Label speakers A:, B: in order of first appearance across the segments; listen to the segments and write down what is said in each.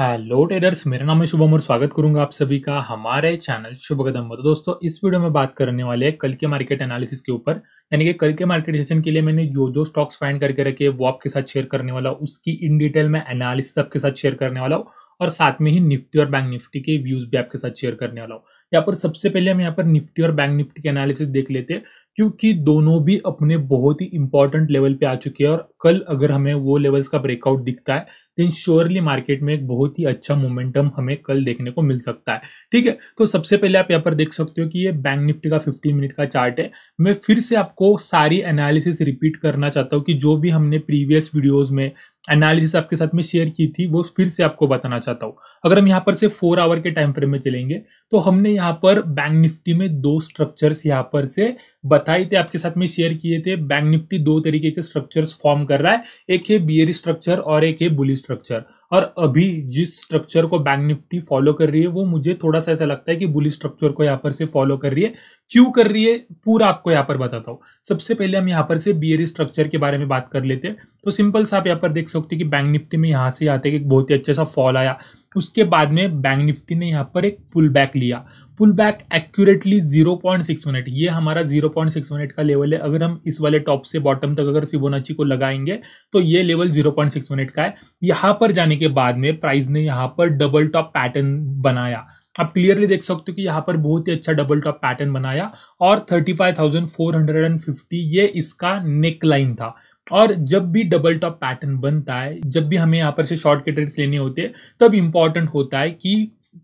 A: Hello traders मेरा नाम है शुभम और स्वागत करूंगा आप सभी का हमारे चैनल शुभ कदम तो दोस्तों इस वीडियो में बात करने वाले हैं कल के मार्केट एनालिसिस के ऊपर यानी कि कल के मार्केट सेशन के लिए मैंने जो जो स्टॉक्स फाइंड करके रखे वो आपके साथ शेयर करने वाला उसकी इन डिटेल में एनालिसिस आपके साथ शेयर करने वाला हूँ और साथ में ही निफ्टी और बैंक निफ्टी के व्यूज भी आपके साथ शेयर करने वाला हूँ यहाँ पर सबसे पहले हम यहाँ पर निफ्टी और बैंक निफ्टी के एनालिसिस देख लेते हैं क्योंकि दोनों भी अपने बहुत ही इंपॉर्टेंट लेवल पे आ चुके हैं और कल अगर हमें वो लेवल्स का ब्रेकआउट दिखता है देन श्योरली मार्केट में एक बहुत ही अच्छा मोमेंटम हमें कल देखने को मिल सकता है ठीक है तो सबसे पहले आप यहाँ पर देख सकते हो कि ये बैंक निफ्टी का 15 मिनट का चार्ट है मैं फिर से आपको सारी एनालिसिस रिपीट करना चाहता हूँ कि जो भी हमने प्रीवियस वीडियोज में एनालिसिस आपके साथ में शेयर की थी वो फिर से आपको बताना चाहता हूँ अगर हम यहाँ पर से फोर आवर के टाइम फ्रेम में चलेंगे तो हमने यहाँ पर बैंक निफ्टी में दो स्ट्रक्चर्स यहाँ पर से बता बताए थे आपके साथ में शेयर किए थे बैंक निफ्टी दो तरीके के स्ट्रक्चर्स फॉर्म कर रहा है एक है बियर स्ट्रक्चर और एक है बुली स्ट्रक्चर और अभी जिस स्ट्रक्चर को बैंक निफ्टी फॉलो कर रही है वो मुझे थोड़ा सा ऐसा लगता है कि बुली स्ट्रक्चर को यहाँ पर से फॉलो कर रही है क्यों कर रही है पूरा आपको यहाँ पर बताता हूँ सबसे पहले हम यहाँ पर से बियर स्ट्रक्चर के बारे में बात कर लेते हैं तो सिंपल सा आप यहाँ पर देख सकते हैं कि बैंक निफ्टी में यहाँ से आते कि बहुत ही अच्छा सा फॉल आया उसके बाद में बैंक निफ्टी ने यहाँ पर एक पुल बैक लिया pull back accurately zero point six minute ये हमारा जीरो पॉइंट सिक्स मिनट का लेवल है अगर हम इस वाले टॉप से बॉटम तक अगर फिबोनाची को लगाएंगे तो ये level zero point six minute का है यहाँ पर जाने के बाद में प्राइस ने यहाँ पर डबल टॉप पैटर्न बनाया आप क्लियरली देख सकते हो कि यहाँ पर बहुत ही अच्छा डबल टॉप पैटर्न बनाया और फिफ्टी ये इसका नेक लाइन था और जब भी डबल टॉप पैटर्न बनता है जब भी हमें यहाँ पर से शॉर्ट के ट्रेड्स लेने होते हैं तब इम्पॉर्टेंट होता है कि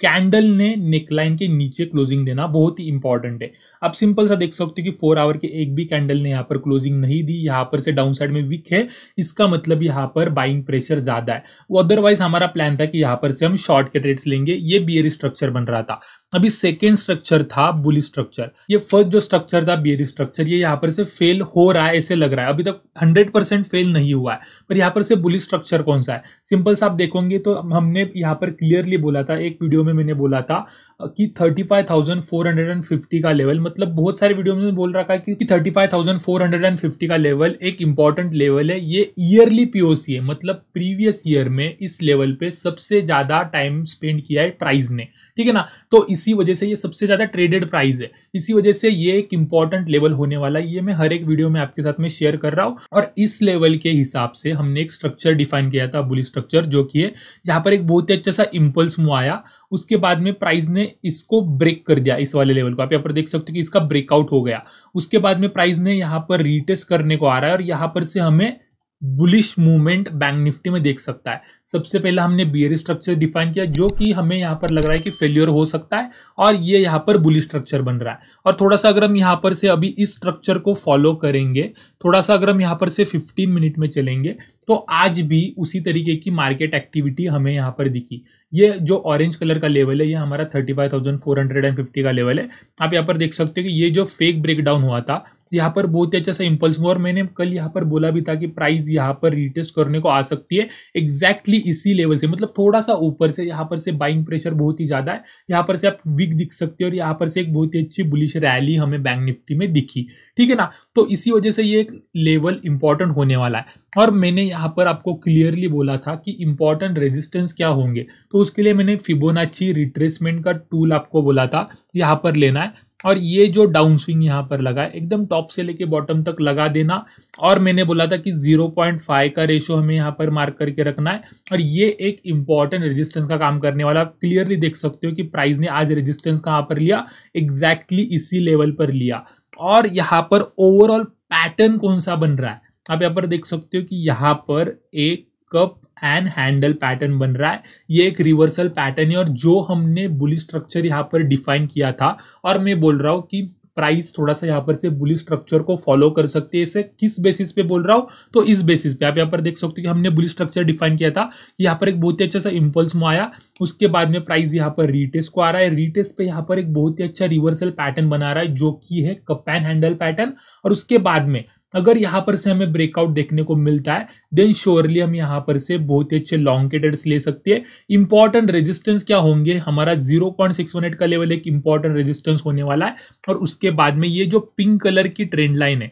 A: कैंडल ने नेकलाइन के नीचे क्लोजिंग देना बहुत ही इंपॉर्टेंट है आप सिंपल सा देख सकते हो कि फोर आवर के एक भी कैंडल ने यहाँ पर क्लोजिंग नहीं दी यहाँ पर से डाउन साइड में वीक है इसका मतलब यहाँ पर बाइंग प्रेशर ज्यादा है अदरवाइज हमारा प्लान था कि यहाँ पर से हम शॉर्ट के ट्रेड्स लेंगे ये बियर स्ट्रक्चर बन रहा था अभी सेकेंड स्ट्रक्चर था बुली स्ट्रक्चर ये फर्स्ट जो स्ट्रक्चर था बियरी स्ट्रक्चर ये यहाँ पर से फेल हो रहा है ऐसे लग रहा है अभी तक 100 परसेंट फेल नहीं हुआ है पर यहाँ पर से बुली स्ट्रक्चर कौन सा है सिंपल सा आप देखोगे तो हमने यहाँ पर क्लियरली बोला था एक वीडियो में मैंने बोला था कि 35,450 का लेवल मतलब बहुत सारे वीडियो में बोल रखा है कि 35,450 का लेवल एक इंपॉर्टेंट लेवल है ये ईयरली पीओसी है मतलब प्रीवियस ईयर में इस लेवल पे सबसे ज़्यादा टाइम स्पेंड किया है प्राइस ने ठीक है ना तो इसी वजह से ये सबसे ज़्यादा ट्रेडेड प्राइस है इसी वजह से ये एक इंपॉर्टेंट लेवल होने वाला है ये मैं हर एक वीडियो में आपके साथ में शेयर कर रहा हूँ और इस लेवल के हिसाब से हमने एक स्ट्रक्चर डिफाइन किया था बुली स्ट्रक्चर जो कि है यहाँ पर एक बहुत ही अच्छा सा इम्पल्स मुआया उसके बाद में प्राइस ने इसको ब्रेक कर दिया इस वाले लेवल को आप यहाँ पर देख सकते हो कि इसका ब्रेकआउट हो गया उसके बाद में प्राइस ने यहाँ पर रीटेस्ट करने को आ रहा है और यहाँ पर से हमें बुलिश मूवमेंट बैंक निफ्टी में देख सकता है सबसे पहले हमने बियर स्ट्रक्चर डिफाइन किया जो कि हमें यहाँ पर लग रहा है कि फेल्योर हो सकता है और ये यहाँ पर बुलिश स्ट्रक्चर बन रहा है और थोड़ा सा अगर हम यहाँ पर से अभी इस स्ट्रक्चर को फॉलो करेंगे थोड़ा सा अगर हम यहाँ पर से 15 मिनट में चलेंगे तो आज भी उसी तरीके की मार्केट एक्टिविटी हमें यहाँ पर दिखी ये जो ऑरेंज कलर का लेवल है ये हमारा thirty five thousand four hundred and fifty का लेवल है आप यहाँ पर देख सकते हो कि ये जो फेक ब्रेकडाउन हुआ था यहाँ पर बहुत ही अच्छा सा इम्पल्स हुआ और मैंने कल यहाँ पर बोला भी था कि प्राइस यहाँ पर रिटेस्ट करने को आ सकती है एग्जैक्टली exactly इसी लेवल से मतलब थोड़ा सा ऊपर से यहाँ पर से बाइंग प्रेशर बहुत ही ज़्यादा है यहाँ पर से आप वीक दिख सकते हो और यहाँ पर से एक बहुत ही अच्छी बुलिश रैली हमें बैंक निफ्टी में दिखी ठीक है ना तो इसी वजह से ये एक लेवल इंपॉर्टेंट होने वाला है और मैंने यहाँ पर आपको क्लियरली बोला था कि इंपॉर्टेंट रेजिस्टेंस क्या होंगे तो उसके लिए मैंने फिबोनाची रिट्रेसमेंट का टूल आपको बोला था यहाँ पर लेना है और ये जो डाउन स्विंग यहाँ पर लगा है एकदम टॉप से लेके बॉटम तक लगा देना और मैंने बोला था कि 0.5 का रेशो हमें यहाँ पर मार्क करके रखना है और ये एक इंपॉर्टेंट रेजिस्टेंस का काम करने वाला आप क्लियरली देख सकते हो कि प्राइस ने आज रेजिस्टेंस कहाँ पर लिया एग्जैक्टली exactly इसी लेवल पर लिया और यहाँ पर ओवरऑल पैटर्न कौन सा बन रहा है आप यहाँ पर देख सकते हो कि यहाँ पर एक कप एन हैंडल पैटर्न बन रहा है ये एक रिवर्सल पैटर्न है और जो हमने बुलिस स्ट्रक्चर यहाँ पर डिफाइन किया था और मैं बोल रहा हूँ कि प्राइस थोड़ा सा यहाँ पर से बुलिश स्ट्रक्चर को फॉलो कर सकते हैं इसे किस बेसिस पे बोल रहा हूँ तो इस बेसिस पे आप यहाँ पर देख सकते हो कि हमने बुलिस स्ट्रक्चर डिफाइन किया था यहाँ पर एक बहुत ही अच्छा सा इम्पल्स में आया उसके बाद में प्राइस यहाँ पर रीटेस्ट को आ रहा है रीटेस्ट पे यहाँ पर एक बहुत ही अच्छा रिवर्सल पैटर्न बना रहा है जो कि है कप एंड हैंडल पैटर्न और उसके बाद में अगर यहाँ पर से हमें ब्रेकआउट देखने को मिलता है देन श्योरली हम यहाँ पर से बहुत ही अच्छे लॉन्ग केडेट्स ले सकते हैं इंपॉर्टेंट रेजिस्टेंस क्या होंगे हमारा 0.618 का लेवल एक इंपॉर्टेंट रेजिस्टेंस होने वाला है और उसके बाद में ये जो पिंक कलर की ट्रेंड लाइन है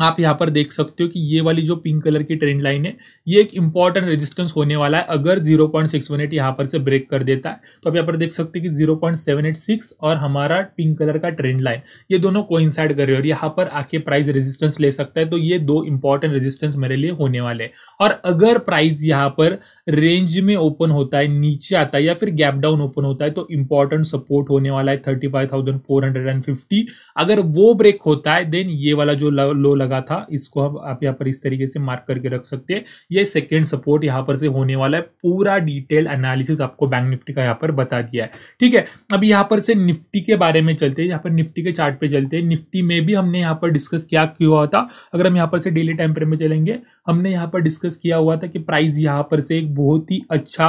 A: आप यहाँ पर देख सकते हो कि ये वाली जो पिंक कलर की ट्रेंड लाइन है ये एक इंपॉर्टेंट रेजिस्टेंस होने वाला है अगर 0.618 पॉइंट यहाँ पर से ब्रेक कर देता है तो आप यहाँ पर देख सकते हो कि 0.786 और हमारा पिंक कलर का ट्रेंड लाइन ये दोनों को इंसाइड कर रहे हो और यहाँ पर आके प्राइस रेजिस्टेंस ले सकता है तो ये दो इंपॉर्टेंट रेजिस्टेंस मेरे लिए होने वाले हैं और अगर प्राइस यहाँ पर रेंज में ओपन होता है नीचे आता है या फिर गैप डाउन ओपन होता है तो इंपॉर्टेंट सपोर्ट होने वाला है थर्टी अगर वो ब्रेक होता है देन ये वाला जो लो लगा था इसको अब आप यहाँ पर इस तरीके से मार्क करके रख सकते हैं ये सेकेंड सपोर्ट यहाँ पर से होने वाला है पूरा डिटेल एनालिसिस आपको बैंक निफ्टी का यहाँ पर बता दिया है ठीक है अब यहाँ पर से निफ्टी के बारे में चलते हैं यहाँ पर निफ्टी के चार्ट पे चलते हैं निफ्टी में भी हमने यहाँ पर डिस्कस किया हुआ था अगर हम यहाँ पर से डेली टाइम पर चलेंगे हमने यहाँ पर डिस्कस किया हुआ था कि प्राइस यहाँ पर से एक बहुत ही अच्छा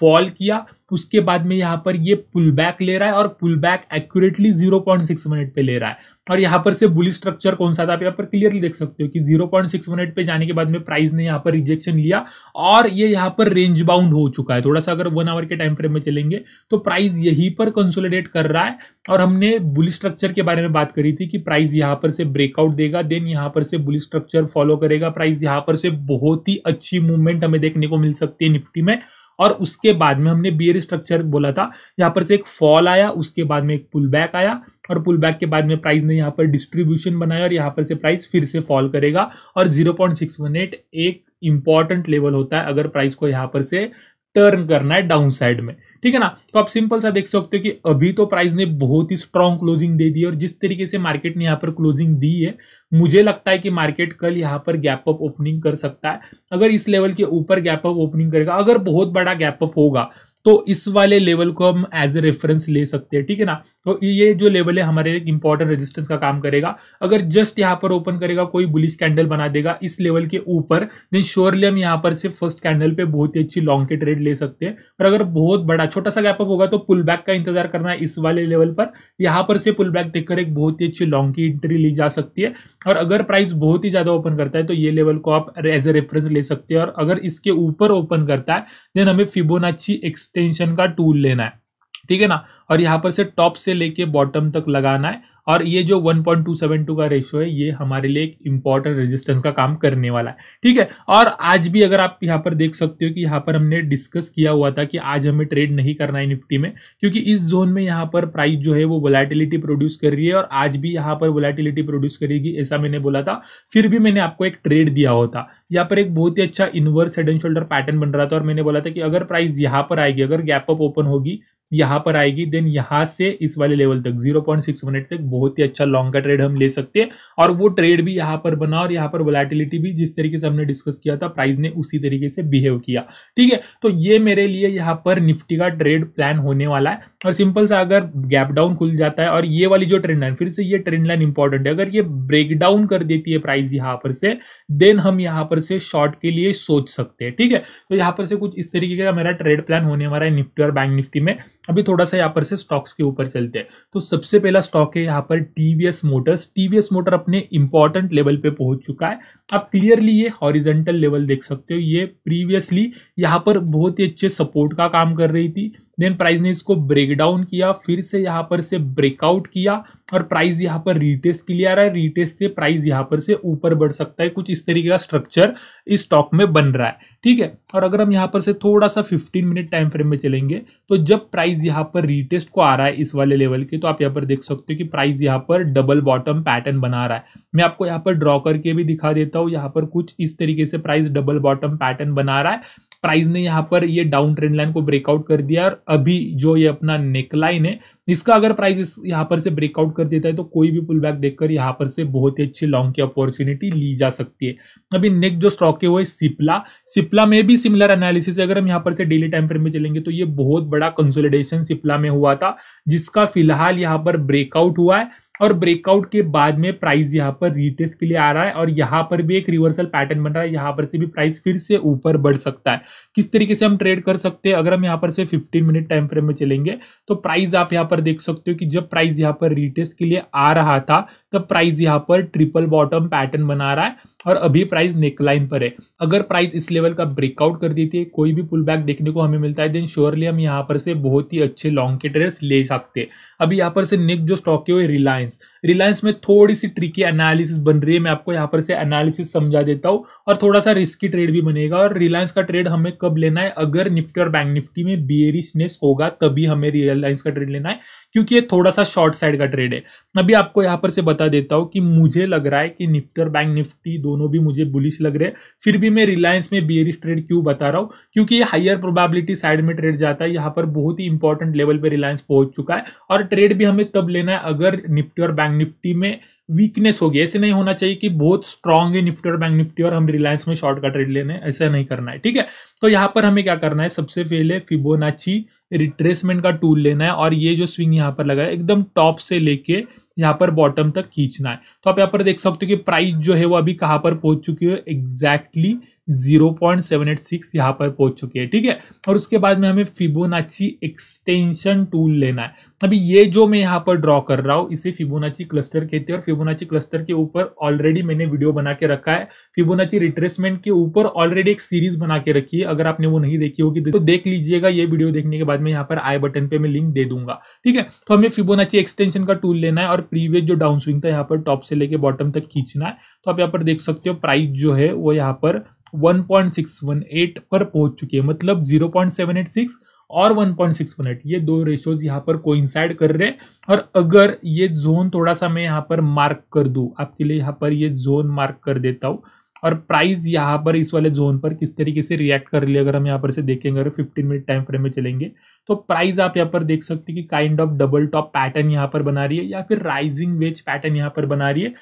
A: फॉल किया उसके बाद में यहाँ पर ये पुल बैक ले रहा है और pull back accurately zero point six minute पे ले रहा है और यहाँ पर से बुल स्ट्रक्चर कौन सा था आप यहाँ पर क्लियरली देख सकते हो कि जीरो पॉइंट सिक्स मिनट पे जाने के बाद में प्राइस ने यहाँ पर रिजेक्शन लिया और ये यहाँ पर रेंज बाउंड हो चुका है थोड़ा सा अगर वन आवर के टाइम फ्रेम में चलेंगे तो प्राइस यही पर कंसोलिडेट कर रहा है और हमने बुल स्ट्रक्चर के बारे में बात करी थी कि प्राइस यहाँ पर से ब्रेकआउट देगा देन यहाँ पर से बुल स्ट्रक्चर फॉलो करेगा प्राइस यहाँ पर से बहुत ही अच्छी मूवमेंट हमें देखने को मिल सकती है निफ्टी में और उसके बाद में हमने बियर स्ट्रक्चर बोला था यहाँ पर से एक फॉल आया उसके बाद में एक पुल बैक आया और पुल बैक के बाद में प्राइस ने यहाँ पर डिस्ट्रीब्यूशन बनाया और यहाँ पर से प्राइस फिर से फॉल करेगा और 0.618 एक इंपॉर्टेंट लेवल होता है अगर प्राइस को यहाँ पर से टर्न करना है डाउन साइड में ठीक है ना तो आप सिंपल सा देख सकते हो कि अभी तो प्राइस ने बहुत ही स्ट्रांग क्लोजिंग दे दी है और जिस तरीके से मार्केट ने यहाँ पर क्लोजिंग दी है मुझे लगता है कि मार्केट कल यहाँ पर गैप अप ओपनिंग कर सकता है अगर इस लेवल के ऊपर गैप अप ओपनिंग करेगा अगर बहुत बड़ा गैप अप होगा तो इस वाले लेवल को हम एज ए रेफरेंस ले सकते हैं ठीक है ना तो ये जो लेवल है हमारे एक इंपॉर्टेंट रेजिस्टेंस का काम करेगा अगर जस्ट यहाँ पर ओपन करेगा कोई बुलिस कैंडल बना देगा इस लेवल के ऊपर देन श्योरली हम यहाँ पर से फर्स्ट कैंडल पे बहुत ही अच्छी लॉन्ग के ट्रेड ले सकते हैं और अगर बहुत बड़ा छोटा सा गैपअप होगा तो पुल बैक का इंतजार करना है इस वाले लेवल पर यहाँ पर से पुल बैक देखकर एक बहुत ही अच्छी लॉन्ग की एंट्री ली जा सकती है और अगर प्राइस बहुत ही ज़्यादा ओपन करता है तो ये लेवल को आप एज ए रेफरेंस ले सकते हैं और अगर इसके ऊपर ओपन करता है देन हमें फिबोनाची एक्स एक्सटेंशन का टूल लेना है ठीक है ना और यहाँ पर से टॉप से लेके बॉटम तक लगाना है और ये जो 1.272 का रेशियो है ये हमारे लिए एक इंपॉर्टेंट रेजिस्टेंस का काम करने वाला है ठीक है और आज भी अगर आप यहाँ पर देख सकते हो कि यहाँ पर हमने डिस्कस किया हुआ था कि आज हमें ट्रेड नहीं करना है निफ्टी में क्योंकि इस जोन में यहाँ पर प्राइस जो है वो वोलाटिलिटी प्रोड्यूस कर रही है और आज भी यहाँ पर वोलाटिलिटी प्रोड्यूस करेगी ऐसा मैंने बोला था फिर भी मैंने आपको एक ट्रेड दिया होता यहाँ पर एक बहुत ही अच्छा inverse head and shoulder pattern बन रहा था और मैंने बोला था कि अगर प्राइस यहाँ पर आएगी अगर गैप अप ओपन होगी यहाँ पर आएगी देन यहाँ से इस वाले लेवल तक 0.618 तक बहुत ही अच्छा लॉन्ग का ट्रेड हम ले सकते हैं और वो ट्रेड भी यहाँ पर बना और यहाँ पर वोलेटिलिटी भी जिस तरीके से हमने डिस्कस किया था प्राइस ने उसी तरीके से बिहेव किया ठीक है तो ये मेरे लिए यहाँ पर निफ्टी का ट्रेड प्लान होने वाला है और सिंपल सा अगर गैप डाउन खुल जाता है और ये वाली जो ट्रेंड लाइन फिर से ये ट्रेंड लाइन इंपॉर्टेंट है अगर ये ब्रेक डाउन कर देती है प्राइस यहाँ पर से देन हम यहाँ पर से शॉर्ट के लिए सोच सकते हैं ठीक है तो यहाँ पर से कुछ इस तरीके का मेरा ट्रेड प्लान होने वाला है निफ्टी और बैंक निफ्टी में अभी थोड़ा सा यहाँ पर से स्टॉक्स के ऊपर चलते हैं तो सबसे पहला स्टॉक है यहाँ पर टीवीएस मोटर्स टीवीएस मोटर अपने इंपॉर्टेंट लेवल पे पहुंच चुका है आप क्लियरली ये हॉरिजेंटल लेवल देख सकते हो ये प्रीवियसली यहाँ पर बहुत ही अच्छे सपोर्ट का काम कर रही थी देन प्राइस ने इसको ब्रेक डाउन किया फिर से यहाँ पर से ब्रेकआउट किया और प्राइस यहाँ पर रिटेस्ट के लिए आ रहा है रिटेस्ट से प्राइस यहाँ पर से ऊपर बढ़ सकता है कुछ इस तरीके का स्ट्रक्चर इस स्टॉक में बन रहा है ठीक है और अगर हम यहाँ पर से थोड़ा सा 15 मिनट टाइम फ्रेम में चलेंगे तो जब प्राइस यहाँ पर रीटेस्ट को आ रहा है इस वाले लेवल के तो आप यहाँ पर देख सकते हो कि प्राइस यहाँ पर डबल बॉटम पैटर्न बना रहा है मैं आपको यहाँ पर ड्रॉ करके भी दिखा देता हूँ यहाँ पर कुछ इस तरीके से प्राइस डबल बॉटम पैटर्न बना रहा है प्राइस ने यहाँ पर ये डाउन ट्रेंड लाइन को ब्रेकआउट कर दिया और अभी जो ये अपना नेकलाइन है इसका अगर प्राइस यहाँ पर से ब्रेकआउट कर देता है तो कोई भी पुल बैक देखकर यहाँ पर से बहुत ही अच्छी लॉन्ग की अपॉर्चुनिटी ली जा सकती है अभी नेक्स्ट जो स्टॉक है वो है सिप्ला सिप्ला में भी सिमिलर एनालिसिस अगर हम यहाँ पर से डेली टाइम फ्रेम में चलेंगे तो ये बहुत बड़ा कंसोलिडेशन सिप्ला में हुआ था जिसका फिलहाल यहाँ पर ब्रेकआउट हुआ है और ब्रेकआउट के बाद में प्राइस यहाँ पर रीटेस्ट के लिए आ रहा है और यहाँ पर भी एक रिवर्सल पैटर्न बन रहा है यहाँ पर से भी प्राइस फिर से ऊपर बढ़ सकता है किस तरीके से हम ट्रेड कर सकते हैं अगर हम यहाँ पर से 15 मिनट टाइम फ्रेम में चलेंगे तो प्राइस आप यहाँ पर देख सकते हो कि जब प्राइस यहाँ पर रीटेस्ट के लिए आ रहा था तब तो प्राइस यहाँ पर ट्रिपल बॉटम पैटर्न बना रहा है और अभी प्राइस नेकलाइन पर है अगर प्राइस इस लेवल का ब्रेकआउट कर देती है कोई भी पुल बैक देखने को हमें मिलता है देन श्योरली हम यहाँ पर से बहुत ही अच्छे लॉन्ग के ट्रेड ले सकते हैं अभी यहाँ पर से नेक्स्ट जो स्टॉक है वो रिलायंस रिलायंस रिलायंस में थोड़ी सी ट्रिकी एनालिसिस बन रही है मैं आपको यहाँ पर से एनालिसिस समझा देता हूँ और थोड़ा सा रिस्की ट्रेड भी बनेगा और रिलायंस का ट्रेड हमें कब लेना है अगर निफ्टी और बैंक निफ्टी में बियरिशनेस होगा तभी हमें रिलायंस का ट्रेड लेना है क्योंकि ये थोड़ा सा शॉर्ट साइड का ट्रेड है अभी आपको यहाँ पर से बता देता हूँ कि मुझे लग रहा है कि निफ्टी और बैंक निफ्टी दोनों भी मुझे बुलिश लग रहे हैं फिर भी मैं रिलायंस में बियरिश ट्रेड क्यों बता रहा हूँ क्योंकि ये हायर प्रोबेबिलिटी साइड में ट्रेड जाता है यहाँ पर बहुत ही इंपॉर्टेंट लेवल पर रिलायंस पहुंच चुका है और ट्रेड भी हमें तब लेना है अगर निफ्टी निफ्टी और बैंक निफ्टी में वीकनेस होगी ऐसे नहीं होना चाहिए कि बहुत स्ट्रांग है निफ्टी और बैंक निफ्टी और हम रिलायंस में शॉर्ट का ट्रेड लेने ऐसा नहीं करना है ठीक है तो यहाँ पर हमें क्या करना है सबसे पहले फिबोनाची रिट्रेसमेंट का टूल लेना है और ये जो स्विंग यहाँ पर लगा है एकदम टॉप से लेके यहाँ पर बॉटम तक खींचना है तो आप यहाँ पर देख सकते हो कि प्राइस जो है वो अभी कहाँ पर पहुंच चुकी है exactly zero point seven eight six यहाँ पर पहुंच चुकी है ठीक है और उसके बाद में हमें फिबोनाची एक्सटेंशन टूल लेना है अभी ये जो मैं यहाँ पर ड्रॉ कर रहा हूँ इसे फिबोनाची क्लस्टर कहते हैं और फिबोनाची क्लस्टर के ऊपर ऑलरेडी मैंने वीडियो बना के रखा है फिबोनाची रिट्रेसमेंट के ऊपर ऑलरेडी एक सीरीज बना के रखी है अगर आपने वो नहीं देखी होगी तो देख लीजिएगा ये वीडियो देखने के बाद में यहाँ पर आई बटन पे मैं लिंक दे दूंगा ठीक है तो हमें फिबोनाची एक्सटेंशन का टूल लेना है और प्रीवियस जो डाउन स्विंग था यहाँ पर टॉप से लेके बॉटम तक खींचना है तो आप यहाँ पर देख सकते हो प्राइस जो है वो यहाँ पर 1.618 पर पहुंच चुकी है मतलब 0.786 और 1.618 ये दो रेशोज यहाँ पर कोइंसाइड कर रहे हैं और अगर ये जोन थोड़ा सा मैं यहाँ पर मार्क कर दूँ आपके लिए यहाँ पर ये जोन मार्क कर देता हूँ और प्राइस यहाँ पर इस वाले जोन पर किस तरीके से रिएक्ट कर रही है अगर हम यहाँ पर से देखेंगे अगर 15 मिनट टाइम फ्रेम में चलेंगे तो प्राइस आप यहाँ पर देख सकते हैं कि kind of double top pattern यहाँ पर बना रही है या फिर राइजिंग वेज पैटर्न यहाँ पर बना रही है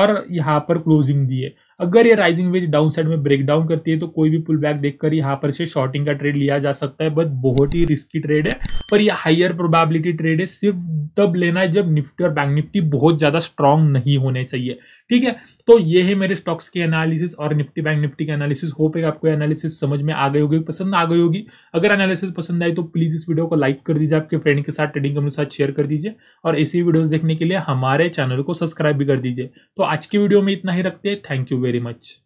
A: और यहाँ पर क्लोजिंग दी है अगर ये राइजिंग वेज डाउन साइड में ब्रेक डाउन करती है तो कोई भी पुल बैक देखकर यहाँ पर से शॉर्टिंग का ट्रेड लिया जा सकता है बट बहुत ही रिस्की ट्रेड है पर यह हायर प्रोबेबिलिटी ट्रेड है सिर्फ तब लेना है जब निफ्टी और बैंक निफ्टी बहुत ज़्यादा स्ट्रांग नहीं होने चाहिए ठीक है तो ये है मेरे स्टॉक्स के एनालिसिस और निफ्टी बैंक निफ्टी के एनालिसिस होप है आपको एनालिसिस समझ में आ गई होगी पसंद आ गई होगी अगर एनालिसिस पसंद आए तो प्लीज़ इस वीडियो को लाइक कर दीजिए आपके फ्रेंड के साथ ट्रेडिंग के साथ शेयर कर दीजिए और ऐसी वीडियोज़ देखने के लिए हमारे चैनल को सब्सक्राइब भी कर दीजिए तो आज की वीडियो में इतना ही रखते हैं थैंक यू very much.